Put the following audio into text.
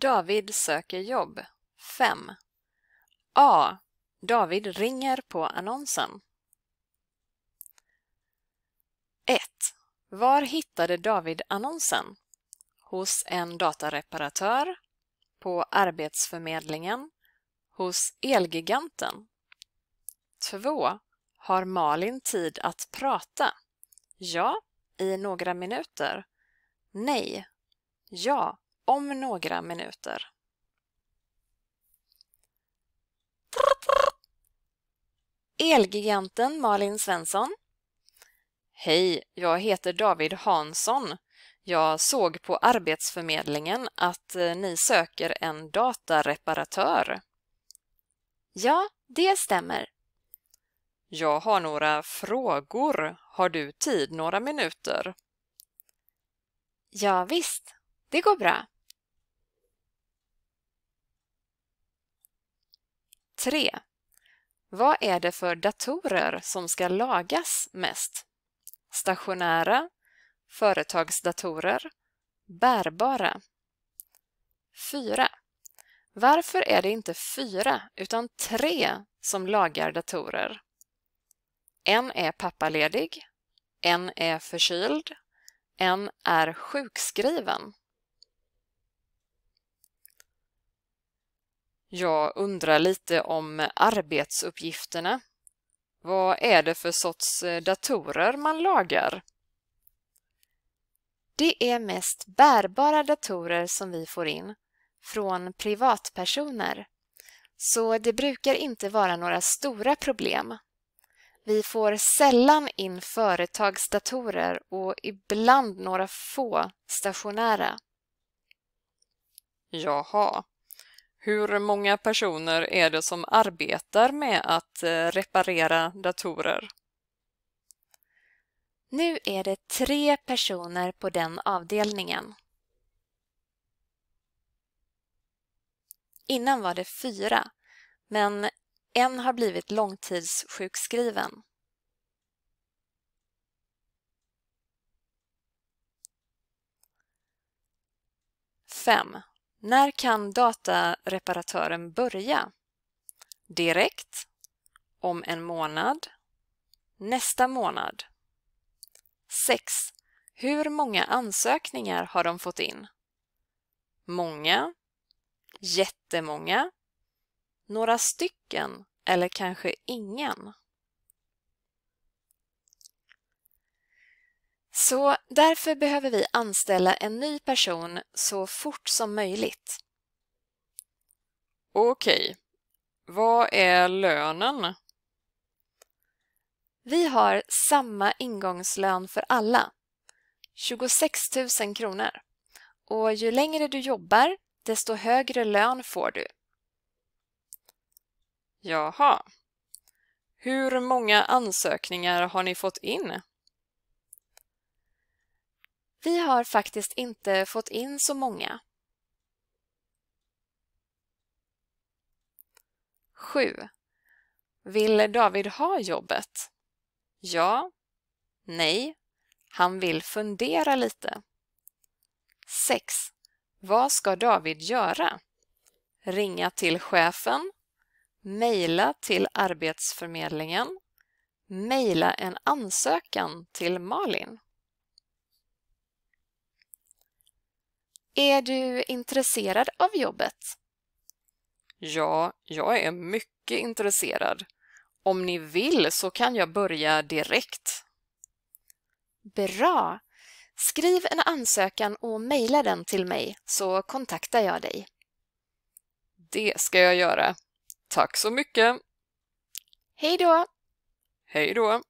David söker jobb 5. A. David ringer på annonsen. 1. Var hittade David annonsen? Hos en datareparatör? På Arbetsförmedlingen? Hos Elgiganten? 2. Har Malin tid att prata? Ja, i några minuter. Nej. Ja, om några minuter. Elgiganten Malin Svensson. Hej, jag heter David Hansson. Jag såg på Arbetsförmedlingen att eh, ni söker en datareparatör. Ja, det stämmer. Jag har några frågor. Har du tid några minuter? Ja, visst, det går bra. 3. Vad är det för datorer som ska lagas mest? Stationära, företagsdatorer, bärbara. 4. Varför är det inte fyra utan tre som lagar datorer? En är pappaledig, en är förkyld, en är sjukskriven. Jag undrar lite om arbetsuppgifterna. Vad är det för sorts eh, datorer man lagar? Det är mest bärbara datorer som vi får in, från privatpersoner. Så det brukar inte vara några stora problem. Vi får sällan in företagsdatorer och ibland några få stationära. Jaha, hur många personer är det som arbetar med att eh, reparera datorer? Nu är det tre personer på den avdelningen. Innan var det fyra, men en har blivit långtidssjukskriven. Fem. När kan datareparatören börja? Direkt? Om en månad? Nästa månad? 6. Hur många ansökningar har de fått in? Många? Jättemånga? Några stycken eller kanske ingen? Så därför behöver vi anställa en ny person så fort som möjligt. Okej. Vad är lönen? Vi har samma ingångslön för alla, 26 000 kronor. Och ju längre du jobbar, desto högre lön får du. Jaha. Hur många ansökningar har ni fått in? Vi har faktiskt inte fått in så många. 7. Vill David ha jobbet? Ja. Nej. Han vill fundera lite. 6. Vad ska David göra? Ringa till chefen, mejla till Arbetsförmedlingen, mejla en ansökan till Malin. Är du intresserad av jobbet? Ja, jag är mycket intresserad. Om ni vill så kan jag börja direkt. Bra! Skriv en ansökan och mejla den till mig så kontaktar jag dig. Det ska jag göra. Tack så mycket! Hej då! Hej då!